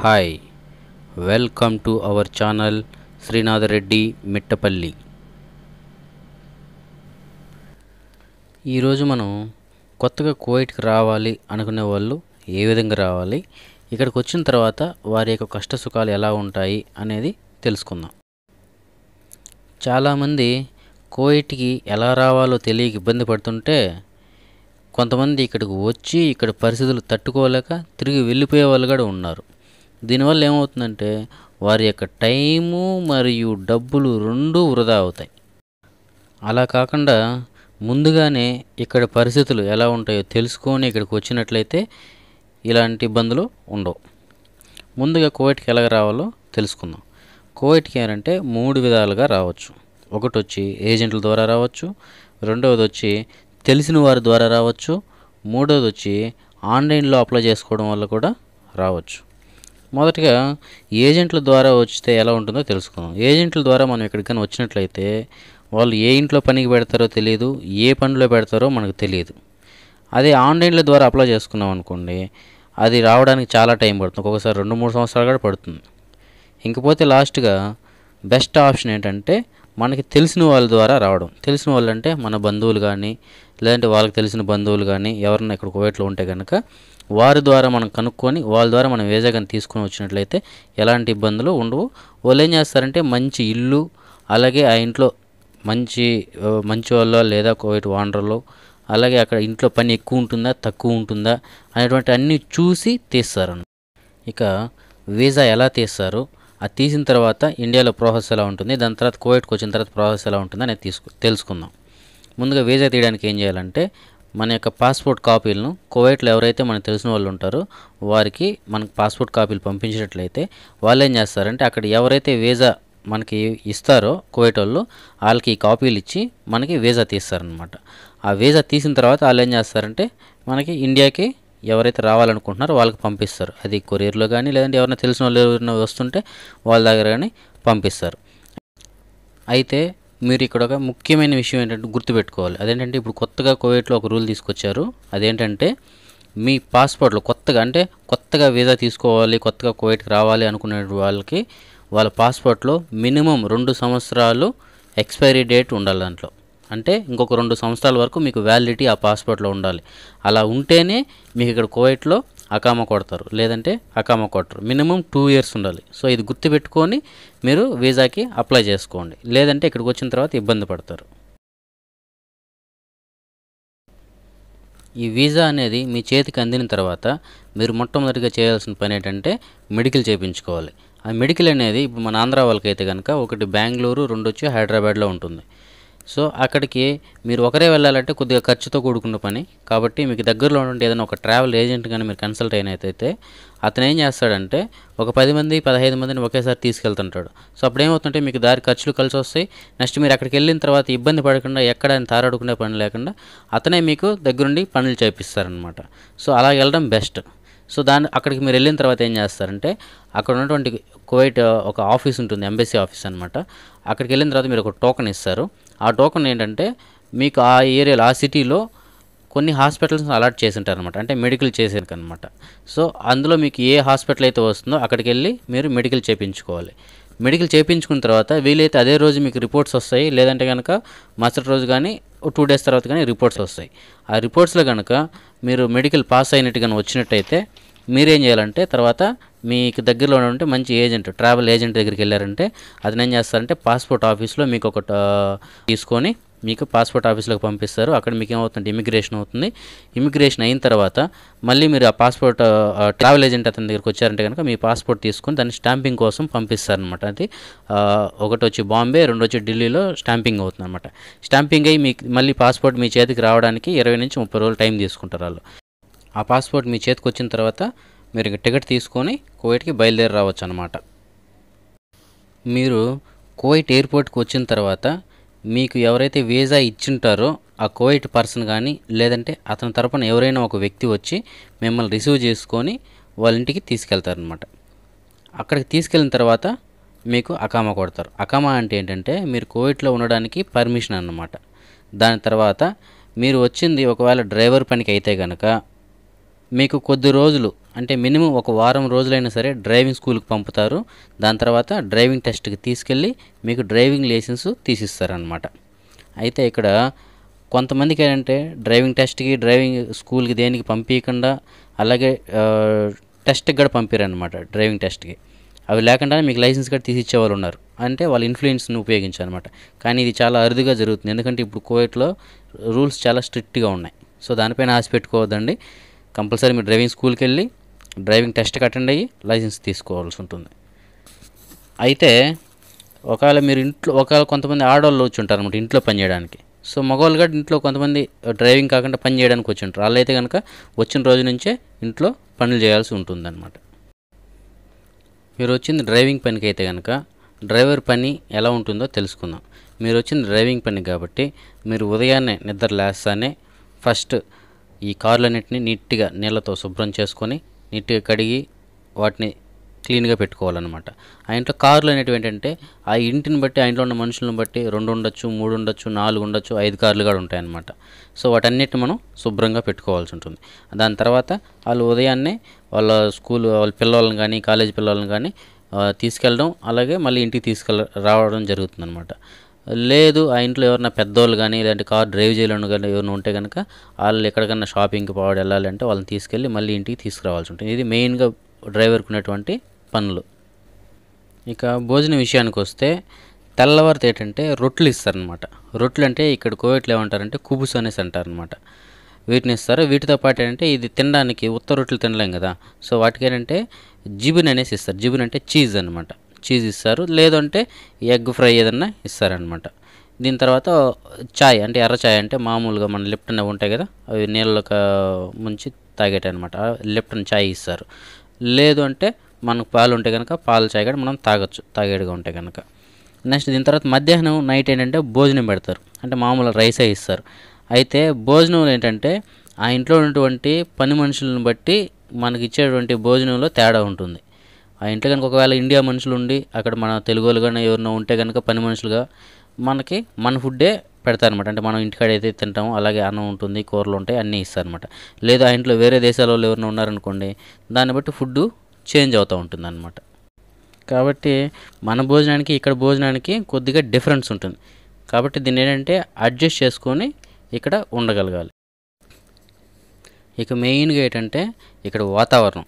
hi welcome to our channel Srinath Reddy Mittapalli ఈరోజు మనం కొత్తగా కోయిట్కి రావాలి అనుకునే వాళ్ళు ఏ విధంగా రావాలి ఇక్కడికి వచ్చిన తర్వాత వారి యొక్క కష్ట సుఖాలు ఎలా ఉంటాయి అనేది తెలుసుకుందాం చాలామంది కోయిట్కి ఎలా రావాలో తెలియక ఇబ్బంది పడుతుంటే కొంతమంది ఇక్కడికి వచ్చి ఇక్కడ పరిస్థితులు తట్టుకోలేక తిరిగి వెళ్ళిపోయే వాళ్ళు కూడా ఉన్నారు దీనివల్ల ఏమవుతుందంటే వారి యొక్క టైము మరియు డబ్బులు రెండూ వృధా అవుతాయి అలా కాకుండా ముందుగానే ఇక్కడ పరిస్థితులు ఎలా ఉంటాయో తెలుసుకొని ఇక్కడికి వచ్చినట్లయితే ఇలాంటి ఇబ్బందులు ఉండవు ముందుగా కోవిట్కి ఎలా రావాలో తెలుసుకుందాం కోవిట్కి ఏంటంటే మూడు విధాలుగా రావచ్చు ఒకటి వచ్చి ఏజెంట్ల ద్వారా రావచ్చు రెండవది వచ్చి తెలిసిన వారి ద్వారా రావచ్చు మూడవది వచ్చి ఆన్లైన్లో అప్లై చేసుకోవడం వల్ల కూడా రావచ్చు మొదటిగా ఏజెంట్ల ద్వారా వచ్చితే ఎలా ఉంటుందో తెలుసుకుందాం ఏజెంట్ల ద్వారా మనం ఎక్కడికైనా వచ్చినట్లయితే వాళ్ళు ఏ ఇంట్లో పనికి పెడతారో తెలియదు ఏ పనిలో పెడతారో మనకు తెలియదు అదే ఆన్లైన్ల ద్వారా అప్లై చేసుకున్నాం అనుకోండి అది రావడానికి చాలా టైం పడుతుంది ఒక్కొక్కసారి రెండు మూడు సంవత్సరాలు కూడా పడుతుంది ఇంకపోతే లాస్ట్గా బెస్ట్ ఆప్షన్ ఏంటంటే మనకి తెలిసిన వాళ్ళ ద్వారా రావడం తెలిసిన వాళ్ళు అంటే మన బంధువులు కానీ లేదంటే వాళ్ళకి తెలిసిన బంధువులు కానీ ఎవరన్నా ఇక్కడ కోవేట్లో ఉంటే కనుక వారి ద్వారా మనం కనుక్కొని వాళ్ళ ద్వారా మనం వేజాగాన్ని తీసుకుని వచ్చినట్లయితే ఎలాంటి ఇబ్బందులు ఉండవు వాళ్ళు ఏం చేస్తారంటే మంచి ఇల్లు అలాగే ఆ ఇంట్లో మంచి మంచి వాళ్ళ లేదా కోవిడ్ వానరులు అలాగే అక్కడ ఇంట్లో పని ఎక్కువ ఉంటుందా తక్కువ ఉంటుందా అనేటువంటి అన్నీ చూసి తీస్తారు ఇక వీజా ఎలా తీస్తారు అది తీసిన తర్వాత ఇండియాలో ప్రాసెస్ ఎలా ఉంటుంది దాని తర్వాత కోవిడ్కి వచ్చిన తర్వాత ప్రాసెస్ ఎలా ఉంటుంది అనేది తీసుకు తెలుసుకుందాం ముందుగా వీజా తీయడానికి ఏం చేయాలంటే మన యొక్క పాస్పోర్ట్ కాపీలను కువైట్లో ఎవరైతే మనకు తెలిసిన వాళ్ళు ఉంటారో వారికి మనకు పాస్పోర్ట్ కాపీలు పంపించినట్లయితే వాళ్ళు ఏం చేస్తారంటే అక్కడ ఎవరైతే వీజా మనకి ఇస్తారో కువైట్ వాళ్ళు వాళ్ళకి ఈ కాపీలు ఇచ్చి మనకి వీజా తీస్తారనమాట ఆ వీజా తీసిన తర్వాత వాళ్ళు ఏం చేస్తారంటే మనకి ఇండియాకి ఎవరైతే రావాలనుకుంటున్నారో వాళ్ళకి పంపిస్తారు అది కొరియర్లో కానీ లేదంటే ఎవరైనా తెలిసిన వాళ్ళు ఎవరైనా వస్తుంటే వాళ్ళ దగ్గర కానీ పంపిస్తారు అయితే మీరు ఇక్కడ ఒక ముఖ్యమైన విషయం ఏంటంటే గుర్తుపెట్టుకోవాలి అదేంటంటే ఇప్పుడు కొత్తగా కోవిడ్లో ఒక రూల్ తీసుకొచ్చారు అదేంటంటే మీ పాస్పోర్ట్లో కొత్తగా అంటే కొత్తగా వీసా తీసుకోవాలి కొత్తగా కోవిడ్కి రావాలి అనుకునే వాళ్ళకి వాళ్ళ పాస్పోర్ట్లో మినిమం రెండు సంవత్సరాలు ఎక్స్పైరీ డేట్ ఉండాలి దాంట్లో అంటే ఇంకొక రెండు సంవత్సరాల వరకు మీకు వ్యాలిడిటీ ఆ పాస్పోర్ట్లో ఉండాలి అలా ఉంటేనే మీకు ఇక్కడ కోవైట్లో అకామ కొడతారు లేదంటే అకామ కొట్టరు మినిమం టూ ఇయర్స్ ఉండాలి సో ఇది గుర్తుపెట్టుకొని మీరు వీసాకి అప్లై చేసుకోండి లేదంటే ఇక్కడికి వచ్చిన తర్వాత ఇబ్బంది పడతారు ఈ వీసా అనేది మీ చేతికి అందిన తర్వాత మీరు మొట్టమొదటిగా చేయాల్సిన పని ఏంటంటే మెడికల్ చేయించుకోవాలి ఆ మెడికల్ అనేది ఇప్పుడు మన ఆంధ్ర వాళ్ళకైతే కనుక ఒకటి బెంగళూరు రెండు వచ్చి హైదరాబాద్లో ఉంటుంది సో అక్కడికి మీరు ఒకరే వెళ్ళాలంటే కొద్దిగా ఖర్చుతో కూడుకున్న పని కాబట్టి మీకు దగ్గరలో ఉండే ఏదైనా ఒక ట్రావెల్ ఏజెంట్ కానీ మీరు కన్సల్ట్ అయినైతే అతను ఏం చేస్తాడంటే ఒక పది మంది పదహైదు మందిని ఒకేసారి తీసుకెళ్తుంటాడు సో అప్పుడు ఏమవుతుంటే మీకు దారి ఖర్చులు కలిసి వస్తాయి నెక్స్ట్ మీరు అక్కడికి వెళ్ళిన తర్వాత ఇబ్బంది పడకుండా ఎక్కడ తారాడుకునే పని లేకుండా అతనే మీకు దగ్గరుండి పనులు చేపిస్తారనమాట సో అలా వెళ్ళడం బెస్ట్ సో దాని అక్కడికి మీరు వెళ్ళిన తర్వాత ఏం చేస్తారంటే అక్కడ ఉన్నటువంటి కువైట్ ఒక ఆఫీస్ ఉంటుంది ఎంబెసీ ఆఫీస్ అనమాట అక్కడికి వెళ్ళిన తర్వాత మీరు ఒక టోకెన్ ఇస్తారు ఆ టోకెన్ ఏంటంటే మీకు ఆ ఏరియాలో ఆ సిటీలో కొన్ని హాస్పిటల్స్ అలాట్ చేసి ఉంటారు అనమాట అంటే మెడికల్ అనమాట సో అందులో మీకు ఏ హాస్పిటల్ అయితే వస్తుందో అక్కడికి వెళ్ళి మీరు మెడికల్ చేయించుకోవాలి మెడికల్ చేయించుకున్న తర్వాత వీలైతే అదే రోజు మీకు రిపోర్ట్స్ వస్తాయి లేదంటే కనుక మరుసటి రోజు కానీ టూ డేస్ తర్వాత కానీ రిపోర్ట్స్ వస్తాయి ఆ రిపోర్ట్స్లో కనుక మీరు మెడికల్ పాస్ అయినట్టు కానీ వచ్చినట్టయితే మీరేం చేయాలంటే తర్వాత మీకు దగ్గరలో ఉంటే మంచి ఏజెంట్ ట్రావెల్ ఏజెంట్ దగ్గరికి వెళ్ళారంటే అతను ఏం చేస్తారంటే పాస్పోర్ట్ ఆఫీస్లో మీకు ఒక తీసుకొని మీకు పాస్పోర్ట్ ఆఫీస్లోకి పంపిస్తారు అక్కడ మీకు ఏమవుతుంది ఇమిగ్రేషన్ అవుతుంది ఇమిగ్రేషన్ అయిన తర్వాత మళ్ళీ మీరు ఆ పాస్పోర్ట్ ట్రావెల్ ఏజెంట్ అతని దగ్గరికి వచ్చారంటే కనుక మీ పాస్పోర్ట్ తీసుకుని దాన్ని స్టాంపింగ్ కోసం పంపిస్తారనమాట అది ఒకటి వచ్చి బాంబే రెండు వచ్చి ఢిల్లీలో స్టాంపింగ్ అవుతుంది అనమాట స్టాంపింగ్ అయ్యి మీకు మళ్ళీ పాస్పోర్ట్ మీ చేతికి రావడానికి ఇరవై నుంచి ముప్పై రోజులు టైం తీసుకుంటారు వాళ్ళు ఆ పాస్పోర్ట్ మీ చేతికి వచ్చిన తర్వాత మీరు టికెట్ తీసుకొని కువైట్కి బయలుదేరి రావచ్చు అనమాట మీరు కోయిట్ ఎయిర్పోర్ట్కి వచ్చిన తర్వాత మీకు ఎవరైతే వీజా ఇచ్చింటారో ఆ కువైట్ పర్సన్ కానీ లేదంటే అతని తరపున ఎవరైనా ఒక వ్యక్తి వచ్చి మిమ్మల్ని రిసీవ్ చేసుకొని వాళ్ళ ఇంటికి తీసుకెళ్తారనమాట అక్కడికి తీసుకెళ్ళిన తర్వాత మీకు అకామా కొడతారు అకామా అంటే ఏంటంటే మీరు కోవిట్లో ఉండడానికి పర్మిషన్ అన్నమాట దాని తర్వాత మీరు వచ్చింది ఒకవేళ డ్రైవర్ పనికి అయితే కనుక మీకు కొద్ది రోజులు అంటే మినిమం ఒక వారం రోజులైనా సరే డ్రైవింగ్ స్కూల్కి పంపుతారు దాని తర్వాత డ్రైవింగ్ టెస్ట్కి తీసుకెళ్ళి మీకు డ్రైవింగ్ లైసెన్స్ తీసిస్తారనమాట అయితే ఇక్కడ కొంతమందికి ఏంటంటే డ్రైవింగ్ టెస్ట్కి డ్రైవింగ్ స్కూల్కి దేనికి పంపించకుండా అలాగే టెస్ట్కి కూడా పంపారనమాట డ్రైవింగ్ టెస్ట్కి అవి లేకుండానే మీకు లైసెన్స్ కూడా తీసిచ్చే వాళ్ళు ఉన్నారు అంటే వాళ్ళ ఇన్ఫ్లుయెన్స్ని ఉపయోగించారనమాట కానీ ఇది చాలా అరుదుగా జరుగుతుంది ఎందుకంటే ఇప్పుడు కోవిట్లో రూల్స్ చాలా స్ట్రిక్ట్గా ఉన్నాయి సో దానిపైన ఆశ పెట్టుకోవద్దండి కంపల్సరీ మీరు డ్రైవింగ్ స్కూల్కి వెళ్ళి డ్రైవింగ్ టెస్ట్కి అటెండ్ అయ్యి లైసెన్స్ తీసుకోవాల్సి ఉంటుంది అయితే ఒకవేళ మీరు ఇంట్లో ఒకవేళ కొంతమంది ఆడవాళ్ళు వచ్చి ఉంటారు అనమాట ఇంట్లో పనిచేయడానికి సో మగవాళ్ళు కూడా ఇంట్లో కొంతమంది డ్రైవింగ్ కాకుండా పని చేయడానికి వచ్చి ఉంటారు వాళ్ళు అయితే కనుక వచ్చిన రోజు నుంచే ఇంట్లో పనులు చేయాల్సి ఉంటుందన్నమాట మీరు వచ్చింది డ్రైవింగ్ పనికి అయితే కనుక డ్రైవర్ పని ఎలా ఉంటుందో తెలుసుకుందాం మీరు వచ్చింది డ్రైవింగ్ పని కాబట్టి మీరు ఉదయాన్నే నిద్ర లేస్తానే ఫస్ట్ ఈ కార్లన్నింటినీ నీట్గా నీళ్ళతో శుభ్రం చేసుకొని నీట్గా కడిగి వాటిని క్లీన్గా పెట్టుకోవాలన్నమాట ఆ ఇంట్లో కార్లు అనేటివి ఏంటంటే ఆ ఇంటిని బట్టి ఆ ఇంట్లో ఉన్న మనుషులను బట్టి రెండు ఉండొచ్చు మూడు ఉండొచ్చు నాలుగు ఉండొచ్చు ఐదు కార్లు కూడా ఉంటాయన్నమాట సో వాటన్నిటిని మనం శుభ్రంగా పెట్టుకోవాల్సి ఉంటుంది దాని తర్వాత వాళ్ళు ఉదయాన్నే వాళ్ళ స్కూల్ వాళ్ళ పిల్లలను కానీ కాలేజ్ పిల్లలను కానీ తీసుకెళ్ళడం అలాగే మళ్ళీ ఇంటికి తీసుకెళ్ళ రావడం అనమాట లేదు ఆ ఇంట్లో ఎవరైనా పెద్దోళ్ళు కానీ ఇలాంటి కార్ డ్రైవ్ చేయలేని కానీ ఎవరైనా ఉంటే కనుక వాళ్ళు ఎక్కడికన్నా షాపింగ్కి పోవడం వెళ్ళాలంటే వాళ్ళని తీసుకెళ్ళి మళ్ళీ ఇంటికి తీసుకురావాల్సి ఉంటుంది ఇది మెయిన్గా డ్రైవర్కు ఉన్నటువంటి పనులు ఇక భోజనం విషయానికి వస్తే తెల్లవారితే ఏంటంటే రొట్టెలు ఇస్తారనమాట రొట్టెలు అంటే ఇక్కడ కోవిట్లో ఏమంటారంటే కుబుస్ అనేసి అంటారనమాట వీటిని ఇస్తారు వీటితో పాటు ఏంటంటే ఇది తినడానికి ఉత్త రొట్టెలు తినలేం కదా సో వాటికి ఏంటంటే జిబిన్ అనేసి ఇస్తారు జిబిన్ అంటే చీజ్ అనమాట చీజ్ ఇస్తారు లేదంటే ఎగ్ ఫ్రై ఏదన్నా ఇస్తారనమాట దీని తర్వాత చాయ్ అంటే ఎర్ర చాయ్ అంటే మామూలుగా మన లిప్టన్ ఉంటాయి కదా అవి నీళ్ళలో ముంచి తాగేటనమాట లిప్టన్ చాయ్ ఇస్తారు లేదు అంటే మనకు పాలు ఉంటే కనుక పాలు చాయ్ కూడా మనం తాగొచ్చు తాగేడుగా ఉంటే కనుక నెక్స్ట్ దీని తర్వాత మధ్యాహ్నం నైట్ ఏంటంటే భోజనం పెడతారు అంటే మామూలు రైసే ఇస్తారు అయితే భోజనం ఏంటంటే ఆ ఇంట్లో ఉన్నటువంటి పని మనుషులను బట్టి మనకి ఇచ్చేటువంటి భోజనంలో తేడా ఉంటుంది ఆ ఇంట్లో కనుక ఒకవేళ ఇండియా మనుషులు ఉండి అక్కడ మన తెలుగు వాళ్ళు కానీ ఎవరినో ఉంటే కనుక పని మనుషులుగా మనకి మన ఫుడ్డే పెడతారనమాట అంటే మనం ఇంటికాడ ఏదైతే తింటామో అలాగే అన్నం ఉంటుంది కూరలు ఉంటాయి అన్నీ ఇస్తారనమాట లేదా ఆ ఇంట్లో వేరే దేశాల వాళ్ళు ఎవరైనా ఉన్నారనుకోండి దాన్ని బట్టి ఫుడ్ చేంజ్ అవుతూ ఉంటుంది అనమాట కాబట్టి మన భోజనానికి ఇక్కడ భోజనానికి కొద్దిగా డిఫరెన్స్ ఉంటుంది కాబట్టి దీన్ని ఏంటంటే అడ్జస్ట్ చేసుకొని ఇక్కడ ఉండగలగాలి ఇక మెయిన్గా ఏంటంటే ఇక్కడ వాతావరణం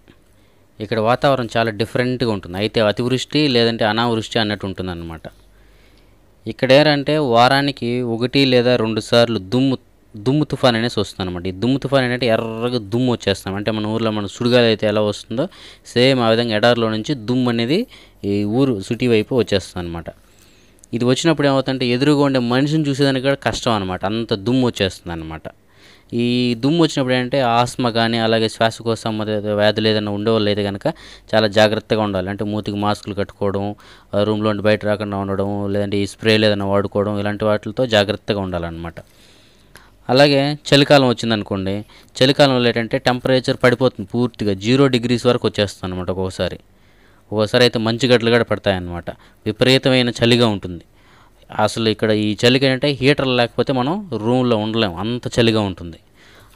ఇక్కడ వాతావరణం చాలా డిఫరెంట్గా ఉంటుంది అయితే అతివృష్టి లేదంటే అనావృష్టి అన్నట్టు ఉంటుందన్నమాట ఇక్కడ ఏంటంటే వారానికి ఒకటి లేదా రెండు సార్లు దుమ్ము దుమ్ము తుఫాన్ అనేసి వస్తుంది అనమాట ఈ దుమ్ము తుఫాన్ ఏంటంటే ఎర్రగా దుమ్ము వచ్చేస్తాం అంటే మన ఊర్లో మన సుడిగాలి అయితే ఎలా వస్తుందో సేమ్ ఆ విధంగా ఎడారిలో నుంచి దుమ్ము అనేది ఈ ఊరు సిటీ వైపు వచ్చేస్తుంది అనమాట ఇది వచ్చినప్పుడు ఏమవుతుందంటే ఎదురుగా ఉండే మనిషిని చూసేదానికి కూడా కష్టం అనమాట అంత దుమ్ము వచ్చేస్తుంది అనమాట ఈ దుమ్ము వచ్చినప్పుడు ఏంటంటే ఆస్మ కానీ అలాగే శ్వాసకోశ వ్యాధులు ఏదైనా ఉండేవాళ్ళు అయితే కనుక చాలా జాగ్రత్తగా ఉండాలి అంటే మూతికి మాస్కులు కట్టుకోవడం రూమ్లో బయట రాకుండా ఉండడం లేదంటే ఈ స్ప్రేలు ఏదైనా వాడుకోవడం ఇలాంటి వాటితో జాగ్రత్తగా ఉండాలన్నమాట అలాగే చలికాలం వచ్చిందనుకోండి చలికాలంలో ఏంటంటే టెంపరేచర్ పడిపోతుంది పూర్తిగా జీరో డిగ్రీస్ వరకు వచ్చేస్తుంది అనమాట ఒక్కోసారి ఒక్కోసారి అయితే మంచి గడ్డలు కూడా పడతాయన్నమాట విపరీతమైన చలిగా ఉంటుంది అసలు ఇక్కడ ఈ చలికి అంటే హీటర్ లేకపోతే మనం రూమ్లో ఉండలేము అంత చలిగా ఉంటుంది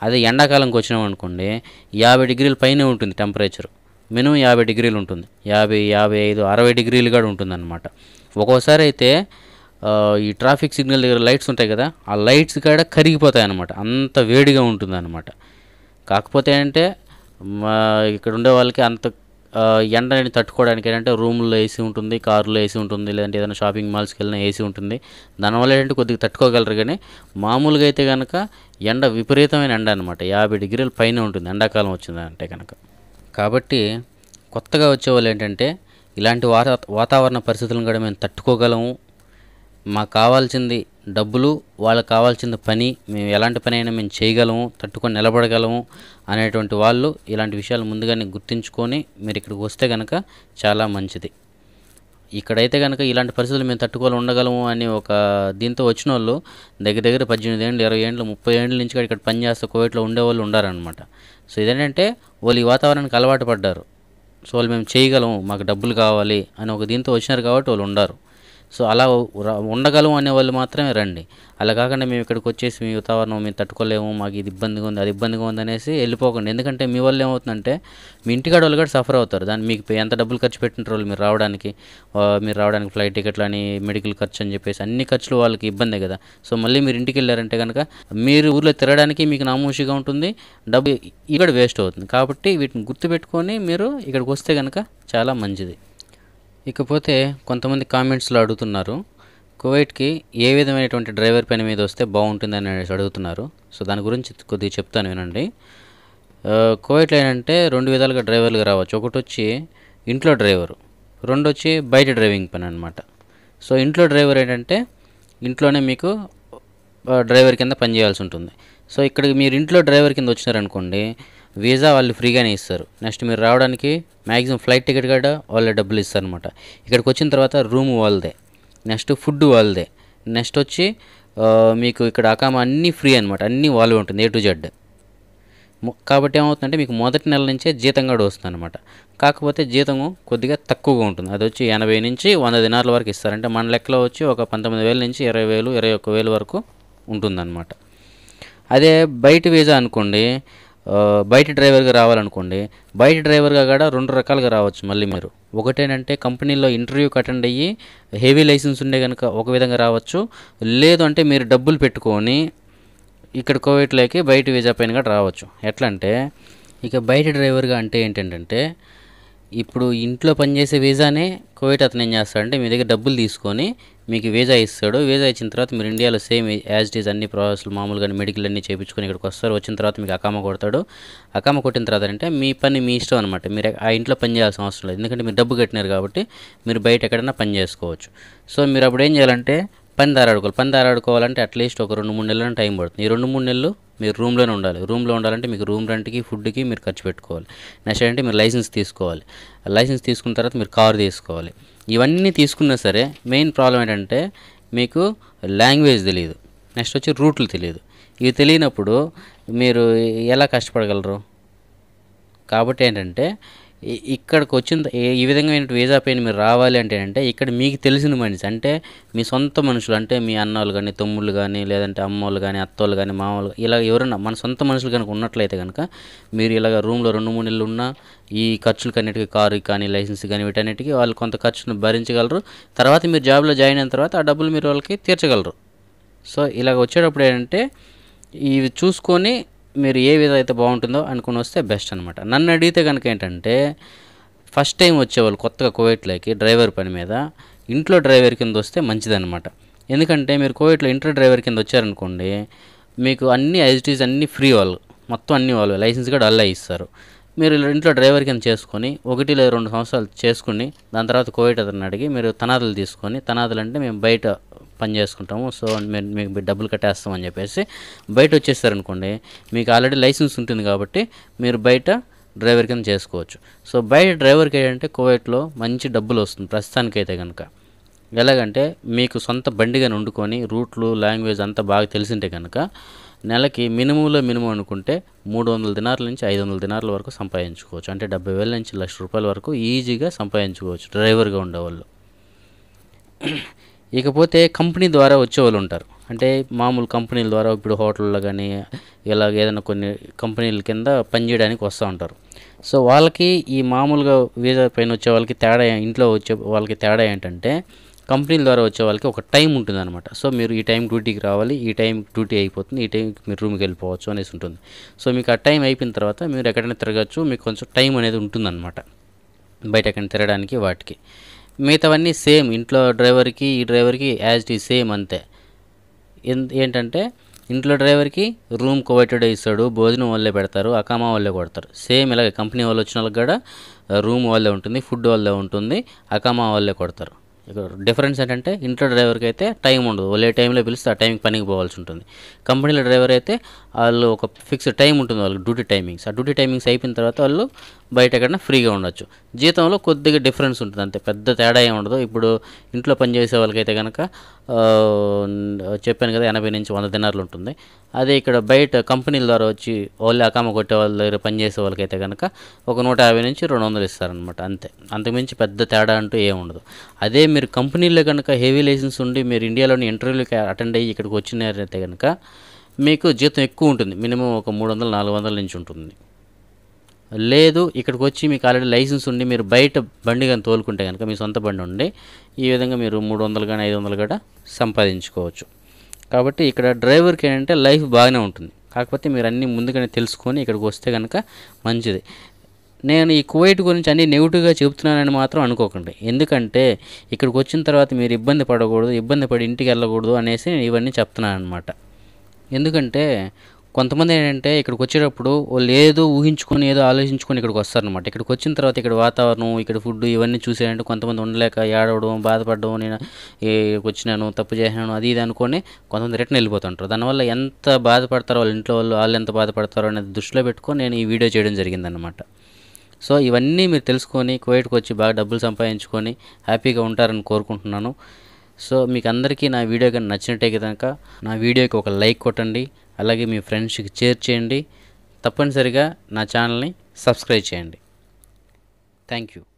అదే ఎండాకాలంకి వచ్చినాం అనుకోండి యాభై డిగ్రీల పైనే ఉంటుంది టెంపరేచర్ మినిమం యాభై డిగ్రీలు ఉంటుంది యాభై యాభై ఐదు అరవై డిగ్రీలు కూడా ఉంటుందన్నమాట ఒక్కోసారి అయితే ఈ ట్రాఫిక్ సిగ్నల్ దగ్గర లైట్స్ ఉంటాయి కదా ఆ లైట్స్ కూడా కరిగిపోతాయి అనమాట అంత వేడిగా ఉంటుందన్నమాట కాకపోతే అంటే ఇక్కడ ఉండే వాళ్ళకి అంత ఎండని తట్టుకోవడానికి ఏంటంటే రూమ్లో ఏసీ ఉంటుంది కారులో ఏసీ ఉంటుంది లేదంటే ఏదైనా షాపింగ్ మాల్స్కి వెళ్ళినా ఏసీ ఉంటుంది దానివల్ల ఏంటంటే కొద్దిగా తట్టుకోగలరు కానీ మామూలుగా అయితే కనుక ఎండ విపరీతమైన ఎండ అనమాట యాభై డిగ్రీల పైన ఉంటుంది ఎండాకాలం వచ్చిందంటే కనుక కాబట్టి కొత్తగా వచ్చే వాళ్ళు ఏంటంటే ఇలాంటి వాతా వాతావరణ పరిస్థితులను కూడా మేము తట్టుకోగలము మాకు కావాల్సింది డబ్బులు వాళ్ళకి కావాల్సిన పని మేము ఎలాంటి పని అయినా మేము చేయగలము తట్టుకొని నిలబడగలము అనేటువంటి వాళ్ళు ఇలాంటి విషయాలు ముందుగానే గుర్తుంచుకొని మీరు ఇక్కడికి వస్తే కనుక చాలా మంచిది ఇక్కడైతే కనుక ఇలాంటి పరిస్థితులు మేము తట్టుకోవాలి ఉండగలము అని ఒక దీంతో వచ్చిన వాళ్ళు దగ్గర దగ్గర పద్దెనిమిది ఏళ్ళు ఇరవై ఏళ్ళు ముప్పై ఏళ్ళ నుంచి ఇక్కడ చేస్తే కోవిట్లో ఉండేవాళ్ళు ఉండారనమాట సో ఇదేంటంటే వాళ్ళు ఈ వాతావరణానికి అలవాటు పడ్డారు సో వాళ్ళు మేము చేయగలము మాకు డబ్బులు కావాలి అని ఒక దీంతో వచ్చినారు కాబట్టి వాళ్ళు ఉండారు సో అలా ఉండగలం అనే వాళ్ళు మాత్రమే రండి అలా కాకుండా మేము ఇక్కడికి వచ్చేసి మీ వాతావరణం మేము తట్టుకోలేము మాకు ఇది ఇబ్బందిగా ఉంది అది ఇబ్బందిగా ఉంది అనేసి వెళ్ళిపోకండి ఎందుకంటే మీ వల్ల ఏమవుతుందంటే మీ ఇంటికాడ వాళ్ళు కూడా సఫర్ అవుతారు దాన్ని మీకు ఎంత డబ్బులు ఖర్చు పెట్టిన వాళ్ళు మీరు రావడానికి మీరు రావడానికి ఫ్లైట్ టికెట్లు అని మెడికల్ ఖర్చు అని చెప్పేసి అన్ని ఖర్చులు వాళ్ళకి ఇబ్బందే కదా సో మళ్ళీ మీరు ఇంటికి వెళ్ళారంటే కనుక మీరు ఊర్లో తిరగడానికి మీకు నామూషిగా ఉంటుంది డబ్బు ఇక్కడ వేస్ట్ అవుతుంది కాబట్టి వీటిని గుర్తుపెట్టుకొని మీరు ఇక్కడికి వస్తే కనుక చాలా మంచిది ఇకపోతే కొంతమంది కామెంట్స్లో అడుగుతున్నారు కువైట్కి ఏ విధమైనటువంటి డ్రైవర్ పని మీద వస్తే బాగుంటుందని అడుగుతున్నారు సో దాని గురించి కొద్దిగా చెప్తాను వినండి కువైట్లో ఏంటంటే రెండు విధాలుగా డ్రైవర్లుగా రావచ్చు ఒకటి వచ్చి ఇంట్లో డ్రైవరు రెండు వచ్చి బయట డ్రైవింగ్ పని అనమాట సో ఇంట్లో డ్రైవర్ ఏంటంటే ఇంట్లోనే మీకు డ్రైవర్ కింద పనిచేయాల్సి ఉంటుంది సో ఇక్కడికి మీరు ఇంట్లో డ్రైవర్ కింద వచ్చినారనుకోండి వీసా వాళ్ళు ఫ్రీగానే ఇస్తారు నెక్స్ట్ మీరు రావడానికి మ్యాక్సిమం ఫ్లైట్ టికెట్ కూడా వాళ్ళే డబ్బులు ఇస్తారు అనమాట ఇక్కడికి వచ్చిన తర్వాత రూమ్ వాళ్ళదే నెక్స్ట్ ఫుడ్ వాళ్ళదే నెక్స్ట్ వచ్చి మీకు ఇక్కడ అకామ అన్నీ ఫ్రీ అనమాట అన్నీ వాళ్ళు ఉంటుంది ఏ టు జెడ్ కాబట్టి ఏమవుతుందంటే మీకు మొదటి నెల నుంచే జీతం కూడా వస్తుంది అనమాట కాకపోతే జీతము కొద్దిగా తక్కువగా ఉంటుంది అది వచ్చి ఎనభై నుంచి వంద దినాల వరకు ఇస్తారంటే మన లెక్కలో వచ్చి ఒక పంతొమ్మిది వేల నుంచి ఇరవై వేలు ఇరవై ఒక్క వేలు వరకు ఉంటుందన్నమాట అదే బయట వీజా అనుకోండి బయట డ్రైవర్గా రావాలనుకోండి బయట డ్రైవర్గా కూడా రెండు రకాలుగా రావచ్చు మళ్ళీ మీరు ఒకటేనంటే కంపెనీలో ఇంటర్వ్యూకి అటెండ్ అయ్యి హెవీ లైసెన్స్ ఉండే కనుక ఒక విధంగా రావచ్చు లేదు అంటే మీరు డబ్బులు పెట్టుకొని ఇక్కడ కోవిట్లోకి బయట వీజా పైన కూడా రావచ్చు ఎట్లా అంటే ఇక బయట డ్రైవర్గా అంటే ఏంటంటే ఇప్పుడు ఇంట్లో పనిచేసే వీజానే కువైట్ అతను ఏం చేస్తాడంటే మీ దగ్గర డబ్బులు తీసుకొని మీకు వీజా ఇస్తాడు వీజా ఇచ్చిన తర్వాత మీరు ఇండియాలో సేమ్ యాజ్ డీజ్ అన్ని ప్రాసెస్లు మామూలుగా మెడికల్ అన్ని చేయించుకొని ఇక్కడికి వస్తారు వచ్చిన తర్వాత మీకు అకామ కొడతాడు అకామ కొట్టిన తర్వాత అంటే మీ పని మీ ఇష్టం అనమాట మీరు ఆ ఇంట్లో పని చేయాల్సిన అవసరం లేదు ఎందుకంటే మీరు డబ్బు కట్టినారు కాబట్టి మీరు బయట ఎక్కడైనా పని చేసుకోవచ్చు సో మీరు అప్పుడు ఏం చేయాలంటే పని దారాడుకోవాలి పని దారాడుకోవాలంటే అట్లీస్ట్ ఒక రెండు మూడు నెలలు టైం పడుతుంది ఈ రెండు మూడు నెలలు మీరు రూమ్లోనే ఉండాలి రూమ్లో ఉండాలంటే మీకు రూమ్ రెంట్కి ఫుడ్కి మీరు ఖర్చు పెట్టుకోవాలి నెక్స్ట్ అంటే మీరు లైసెన్స్ తీసుకోవాలి లైసెన్స్ తీసుకున్న తర్వాత మీరు కారు తీసుకోవాలి ఇవన్నీ తీసుకున్నా సరే మెయిన్ ప్రాబ్లం ఏంటంటే మీకు లాంగ్వేజ్ తెలియదు నెక్స్ట్ వచ్చి రూట్లు తెలియదు ఇవి తెలియనప్పుడు మీరు ఎలా కష్టపడగలరు కాబట్టి ఏంటంటే ఇక్కడికి వచ్చిన ఈ విధంగా వీసా పైన మీరు రావాలి అంటే అంటే ఇక్కడ మీకు తెలిసిన మనిషి అంటే మీ సొంత మనుషులు అంటే మీ అన్నోళ్ళు కానీ తమ్ముళ్ళు కానీ లేదంటే అమ్మోళ్ళు కానీ అత్తోళ్ళు కానీ మామూలు ఇలా ఎవరైనా మన సొంత మనుషులు కనుక ఉన్నట్లయితే కనుక మీరు ఇలాగ రూమ్లో రెండు మూడు నెలలు ఉన్నా ఈ ఖర్చులకు అన్నిటికీ కారు కానీ లైసెన్స్ కానీ వీటన్నిటికీ వాళ్ళు కొంత ఖర్చును భరించగలరు తర్వాత మీరు జాబ్లో జాయిన్ అయిన తర్వాత ఆ డబ్బులు మీరు వాళ్ళకి తీర్చగలరు సో ఇలాగ వచ్చేటప్పుడు ఏంటంటే ఇవి చూసుకొని మీరు ఏ విధ అయితే బాగుంటుందో అనుకుని వస్తే బెస్ట్ అనమాట నన్ను అడిగితే కనుక ఏంటంటే ఫస్ట్ టైం వచ్చేవాళ్ళు కొత్తగా కోవిట్లోకి డ్రైవర్ పని మీద ఇంట్లో డ్రైవర్ కింద వస్తే మంచిదనమాట ఎందుకంటే మీరు కోవిట్లో ఇంట్లో డ్రైవర్ కింద వచ్చారనుకోండి మీకు అన్ని ఐజిటీస్ అన్నీ ఫ్రీ వాళ్ళు మొత్తం అన్ని వాళ్ళు లైసెన్స్ కూడా అల్లా ఇస్తారు మీరు ఇంట్లో డ్రైవర్ కింద చేసుకొని ఒకటి లేదా రెండు సంవత్సరాలు చేసుకుని దాని తర్వాత కోవిడ్ అతను అడిగి మీరు తనాదులు తీసుకొని తనాదులు అంటే మేము బయట పని చేసుకుంటాము సో మేము మీకు డబ్బులు కట్టేస్తామని చెప్పేసి బయట వచ్చేసారనుకోండి మీకు ఆల్రెడీ లైసెన్స్ ఉంటుంది కాబట్టి మీరు బయట డ్రైవర్ కింద చేసుకోవచ్చు సో బయట డ్రైవర్కి ఏంటంటే కువైట్లో మంచి డబ్బులు వస్తుంది ప్రస్తుతానికైతే కనుక ఎలాగంటే మీకు సొంత బండిగా వండుకొని రూట్లు లాంగ్వేజ్ అంతా బాగా తెలిసింటే కనుక నెలకి మినిమంలో మినిమం అనుకుంటే మూడు వందల దినార్ల నుంచి ఐదు వందల దినార్ల వరకు సంపాదించుకోవచ్చు అంటే డెబ్బై వేల నుంచి లక్ష రూపాయల వరకు ఈజీగా సంపాదించుకోవచ్చు డ్రైవర్గా ఉండేవాళ్ళు ఇకపోతే కంపెనీ ద్వారా వచ్చే వాళ్ళు ఉంటారు అంటే మామూలు కంపెనీల ద్వారా ఇప్పుడు హోటల్లో కానీ ఇలా ఏదైనా కొన్ని కంపెనీల కింద పనిచేయడానికి వస్తూ ఉంటారు సో వాళ్ళకి ఈ మామూలుగా వీసా పైన వచ్చే వాళ్ళకి తేడా ఇంట్లో వచ్చే వాళ్ళకి తేడా ఏంటంటే కంపెనీల ద్వారా వచ్చే వాళ్ళకి ఒక టైం ఉంటుంది అనమాట సో మీరు ఈ టైం డ్యూటీకి రావాలి ఈ టైం డ్యూటీ అయిపోతుంది ఈ టైంకి మీరు రూమ్కి వెళ్ళిపోవచ్చు అనేసి ఉంటుంది సో మీకు ఆ టైం అయిపోయిన తర్వాత మీరు ఎక్కడైనా తిరగచ్చు మీకు కొంచెం టైం అనేది ఉంటుందన్నమాట బయట ఎక్కడైనా తిరగడానికి వాటికి మిగతావన్నీ సేమ్ ఇంట్లో డ్రైవర్కి ఈ డ్రైవర్కి యాజ్ ఇట్ ఈ సేమ్ అంతే ఏంటంటే ఇంట్లో డ్రైవర్కి రూమ్ కోవైటెడ్ ఇస్తాడు భోజనం వాళ్ళే పెడతారు అకామా వాళ్ళే కొడతారు సేమ్ ఇలాగే కంపెనీ వాళ్ళు వచ్చిన వాళ్ళకి కూడా రూమ్ వాళ్ళే ఉంటుంది ఫుడ్ వాళ్ళే ఉంటుంది అకామా వాళ్ళే కొడతారు ఇక్కడ డిఫరెన్స్ ఏంటంటే ఇంట్లో డ్రైవర్కి అయితే టైం ఉండదు వాళ్ళు టైంలో పిలిస్తే ఆ టైంకి పనికి పోవాల్సి ఉంటుంది కంపెనీలో డ్రైవర్ అయితే వాళ్ళు ఒక ఫిక్స్డ్ టైం ఉంటుంది వాళ్ళకి డ్యూటీ టైమింగ్స్ ఆ డ్యూటీ టైమింగ్స్ అయిపోయిన తర్వాత వాళ్ళు బయట ఎక్కడైనా ఫ్రీగా ఉండొచ్చు జీతంలో కొద్దిగా డిఫరెన్స్ ఉంటుంది అంతే పెద్ద తేడా ఏమి ఉండదు ఇప్పుడు ఇంట్లో పనిచేసే వాళ్ళకైతే కనుక చెప్పాను కదా ఎనభై నుంచి వంద దినాలు ఉంటుంది అదే ఇక్కడ బయట కంపెనీల ద్వారా వచ్చి వాళ్ళు అకామ కొట్టే వాళ్ళ దగ్గర పనిచేసే వాళ్ళకైతే కనుక ఒక నూట యాభై నుంచి రెండు వందలు ఇస్తారనమాట అంతే అంతకుమించి పెద్ద తేడా అంటూ ఏమి ఉండదు అదే మీరు కంపెనీలో కనుక హెవీ లైసెన్స్ ఉండి మీరు ఇండియాలోని ఇంటర్వ్యూలకి అటెండ్ అయ్యి ఇక్కడికి వచ్చినారైతే కనుక మీకు జీతం ఎక్కువ ఉంటుంది మినిమం ఒక మూడు వందల నాలుగు వందల నుంచి ఉంటుంది లేదు ఇక్కడికి వచ్చి మీకు ఆల్రెడీ లైసెన్స్ ఉండి మీరు బయట బండి కానీ తోలుకుంటే కనుక మీ సొంత బండి ఉండి ఈ విధంగా మీరు మూడు వందలు కానీ ఐదు వందలు కూడా సంపాదించుకోవచ్చు కాబట్టి ఇక్కడ డ్రైవర్కి ఏంటంటే లైఫ్ బాగానే ఉంటుంది కాకపోతే మీరు అన్నీ ముందుగానే తెలుసుకొని ఇక్కడికి వస్తే కనుక మంచిది నేను ఈ కువైట్ గురించి అన్ని నెగిటివ్గా చెబుతున్నానని మాత్రం అనుకోకండి ఎందుకంటే ఇక్కడికి వచ్చిన తర్వాత మీరు ఇబ్బంది పడకూడదు ఇబ్బంది పడి ఇంటికి వెళ్ళకూడదు అనేసి నేను ఇవన్నీ చెప్తున్నాను అనమాట ఎందుకంటే కొంతమంది ఏంటంటే ఇక్కడికి వచ్చేటప్పుడు వాళ్ళు ఏదో ఊహించుకొని ఏదో ఆలోచించుకొని ఇక్కడికి వస్తారనమాట ఇక్కడికి వచ్చిన తర్వాత ఇక్కడ వాతావరణం ఇక్కడ ఫుడ్ ఇవన్నీ చూసేయంటే కొంతమంది ఉండలేక ఏడవడం బాధపడడం నేను వచ్చినాను తప్పు చేసినాను అది ఇది అనుకొని కొంతమంది రిటర్న్ వెళ్ళిపోతుంటారు దానివల్ల ఎంత బాధపడతారో వాళ్ళ ఇంట్లో వాళ్ళు వాళ్ళు ఎంత బాధపడతారో అనేది దృష్టిలో పెట్టుకొని నేను ఈ వీడియో చేయడం జరిగిందనమాట సో ఇవన్నీ మీరు తెలుసుకొని కోవిడ్కి వచ్చి బాగా డబ్బులు సంపాదించుకొని హ్యాపీగా ఉంటారని కోరుకుంటున్నాను సో మీకు అందరికీ నా వీడియో కానీ నచ్చినట్టే కనుక నా వీడియోకి ఒక లైక్ కొట్టండి అలాగే మీ ఫ్రెండ్స్కి షేర్ చేయండి తప్పనిసరిగా నా ఛానల్ని సబ్స్క్రైబ్ చేయండి థ్యాంక్ యూ